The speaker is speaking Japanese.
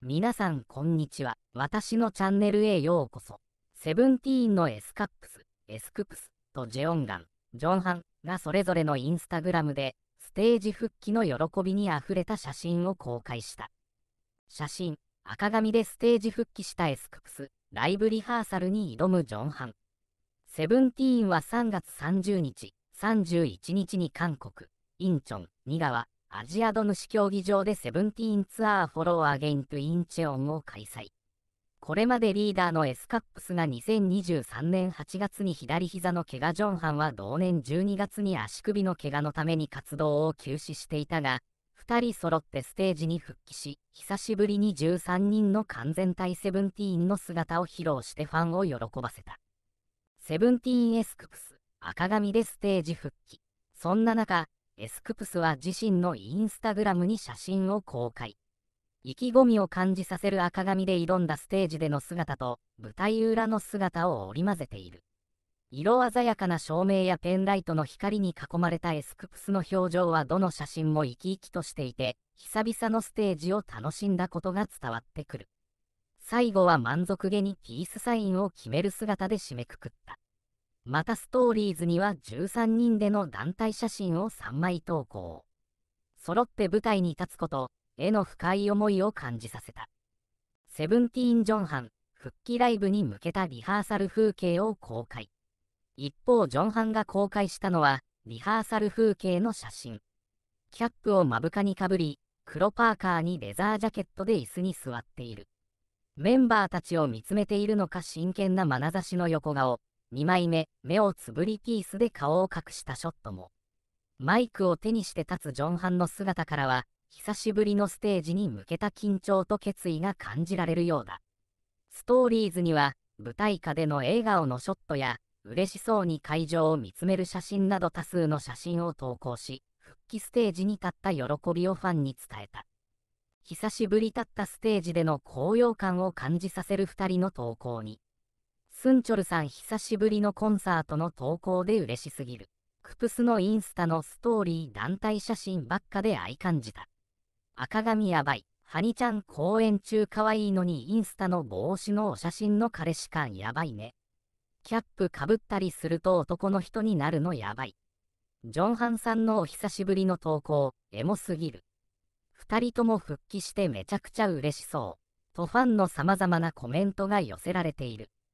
皆さんこんにちは。私のチャンネルへようこそ。セブンティーンのエスカップス、エスクプスとジェオンガン、ジョンハンがそれぞれのインスタグラムでステージ復帰の喜びにあふれた写真を公開した。写真、赤髪でステージ復帰したエスクプス、ライブリハーサルに挑むジョンハン。セブンティーンは3月30日、31日に韓国、インチョン、ニガワ、アジアドヌシ競技場でセブンティーンツアーフォローアゲイントインチェオンを開催。これまでリーダーのエスカップスが2023年8月に左膝の怪我ジョンハンは同年12月に足首の怪我のために活動を休止していたが、2人揃ってステージに復帰し、久しぶりに13人の完全体セブンティーンの姿を披露してファンを喜ばせた。セブンティーンエスクプス、赤髪でステージ復帰。そんな中、エスクプスは自身のインスタグラムに写真を公開。意気込みを感じさせる赤髪で挑んだステージでの姿と舞台裏の姿を織り交ぜている。色鮮やかな照明やペンライトの光に囲まれたエスクプスの表情はどの写真も生き生きとしていて、久々のステージを楽しんだことが伝わってくる。最後は満足げにピースサインを決める姿で締めくくった。またストーリーズには13人での団体写真を3枚投稿。揃って舞台に立つこと、への深い思いを感じさせた。セブンティーン・ジョンハン、復帰ライブに向けたリハーサル風景を公開。一方、ジョンハンが公開したのは、リハーサル風景の写真。キャップを目深にかぶり、黒パーカーにレザージャケットで椅子に座っている。メンバーたちを見つめているのか真剣な眼差しの横顔。2枚目、目をつぶりピースで顔を隠したショットも。マイクを手にして立つジョンハンの姿からは、久しぶりのステージに向けた緊張と決意が感じられるようだ。ストーリーズには、舞台下での笑顔のショットや、嬉しそうに会場を見つめる写真など多数の写真を投稿し、復帰ステージに立った喜びをファンに伝えた。久しぶり立ったステージでの高揚感を感じさせる2人の投稿に、スンチョルさん久しぶりのコンサートの投稿で嬉しすぎる。クプスのインスタのストーリー団体写真ばっかで愛感じた。赤髪やばい。ハニちゃん公演中可愛いのにインスタの帽子のお写真の彼氏感やばいね。キャップかぶったりすると男の人になるのやばい。ジョンハンさんのお久しぶりの投稿、エモすぎる。二人とも復帰してめちゃくちゃ嬉しそう。とファンの様々なコメントが寄せられている。